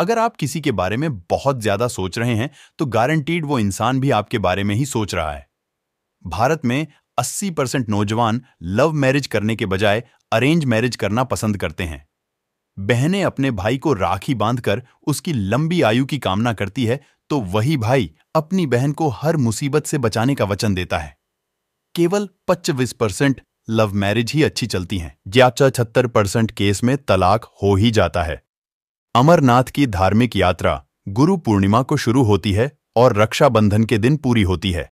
अगर आप किसी के बारे में बहुत ज्यादा सोच रहे हैं तो गारंटीड वो इंसान भी आपके बारे में ही सोच रहा है भारत में 80 परसेंट नौजवान लव मैरिज करने के बजाय अरेंज मैरिज करना पसंद करते हैं बहनें अपने भाई को राखी बांधकर उसकी लंबी आयु की कामना करती है तो वही भाई अपनी बहन को हर मुसीबत से बचाने का वचन देता है केवल पच्चीस परसेंट लव मैरिज ही अच्छी चलती हैं ज्याचा तो छहत्तर परसेंट केस में तलाक हो ही जाता है अमरनाथ की धार्मिक यात्रा गुरु पूर्णिमा को शुरू होती है और रक्षाबंधन के दिन पूरी होती है